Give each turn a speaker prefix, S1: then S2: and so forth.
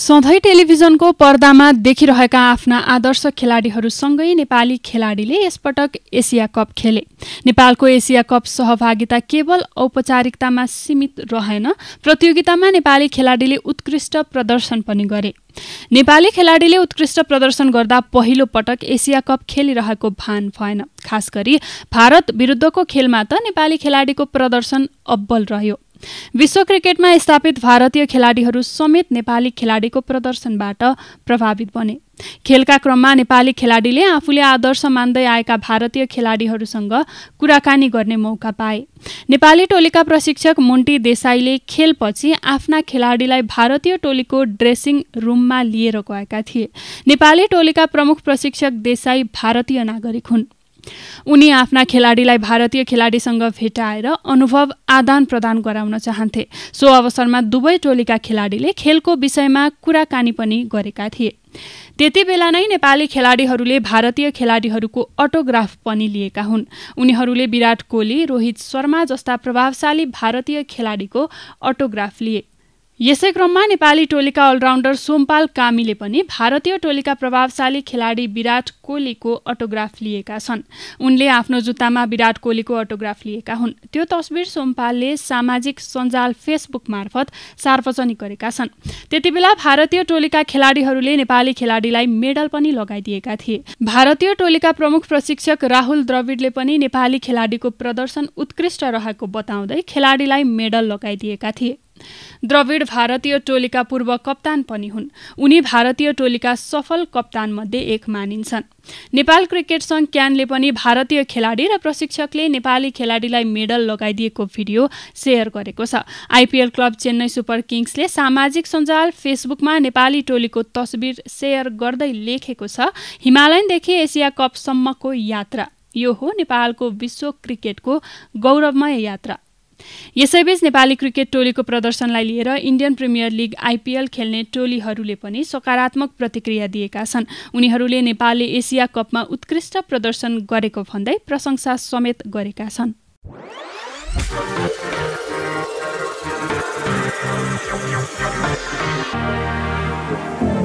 S1: सधैँ टेलिभिजनको पर्दामा देखिरहेका आफ्ना आदर्श खेलाडीहरूसँगै नेपाली खेलाडीले यसपटक एसिया कप खेले नेपालको एसिया कप सहभागिता केवल औपचारिकतामा सीमित रहेन प्रतियोगितामा नेपाली खेलाडीले उत्कृष्ट प्रदर्शन पनि गरे नेपाली खेलाडीले उत्कृष्ट प्रदर्शन गर्दा पहिलो पटक एसिया कप खेलिरहेको भान भएन खास गरी भारत विरुद्धको खेलमा त नेपाली खेलाडीको प्रदर्शन अब्बल रह्यो विश्व क्रिकेटमा स्थापित भारतीय खेलाडीहरू समेत नेपाली खेलाडीको प्रदर्शनबाट प्रभावित बने खेलका क्रममा नेपाली खेलाडीले आफूले आदर्श मान्दै आएका भारतीय खेलाडीहरूसँग कुराकानी गर्ने मौका पाए नेपाली टोलीका प्रशिक्षक मुन्टी देसाईले खेलपछि आफ्ना खेलाडीलाई भारतीय टोलीको ड्रेसिङ रुममा लिएर गएका थिए नेपाली टोलीका प्रमुख प्रशिक्षक देसाई भारतीय नागरिक हुन् उनी आफ्ना खेलाडीलाई भारतीय खेलाडीसँग भेटाएर अनुभव आदान प्रदान गराउन चाहन्थे सो अवसरमा दुवै टोलीका खेलाडीले खेलको विषयमा कुराकानी पनि गरेका थिए त्यति बेला नै नेपाली खेलाडीहरूले भारतीय खेलाडीहरूको अटोग्राफ पनि लिएका हुन् उनीहरूले विराट कोहली रोहित शर्मा जस्ता प्रभावशाली भारतीय खेलाडीको अटोग्राफ लिए यसै क्रममा नेपाली टोलीका अलराउन्डर सोमपाल कामीले पनि भारतीय टोलीका प्रभावशाली खेलाडी विराट कोहलीको अटोग्राफ लिएका छन् उनले आफ्नो जुत्तामा विराट कोहलीको अटोग्राफ लिएका हुन् त्यो तस्बिर सोमपालले सामाजिक सञ्जाल फेसबुक मार्फत सार्वजनिक गरेका छन् त्यतिबेला भारतीय टोलीका खेलाडीहरूले नेपाली खेलाडीलाई मेडल पनि लगाइदिएका थिए भारतीय टोलीका प्रमुख प्रशिक्षक राहुल द्रविडले पनि नेपाली खेलाडीको प्रदर्शन उत्कृष्ट रहेको बताउँदै खेलाडीलाई मेडल लगाइदिएका थिए द्रविड भारतीय टोलीका पूर्व कप्तान पनि हुन् उनी भारतीय टोलीका सफल कप्तान मध्ये एक मानिन्छन् नेपाल क्रिकेट सङ्घ क्यानले पनि भारतीय खेलाडी र प्रशिक्षकले नेपाली खेलाडीलाई मेडल लगाइदिएको भिडियो सेयर गरेको छ आइपिएल क्लब चेन्नई सुपर किङ्सले सामाजिक सञ्जाल फेसबुकमा नेपाली टोलीको तस्बिर सेयर गर्दै लेखेको छ हिमालयनदेखि एसिया कपसम्मको यात्रा यो हो नेपालको विश्व क्रिकेटको गौरवमय यात्रा यसैबीच नेपाली क्रिकेट टोलीको प्रदर्शनलाई लिएर इन्डियन प्रिमियर लिग आइपिएल खेल्ने टोलीहरूले पनि सकारात्मक प्रतिक्रिया दिएका छन् उनीहरूले नेपालले एसिया कपमा उत्कृष्ट प्रदर्शन गरेको भन्दै प्रशंसा समेत गरेका छन् Thank you.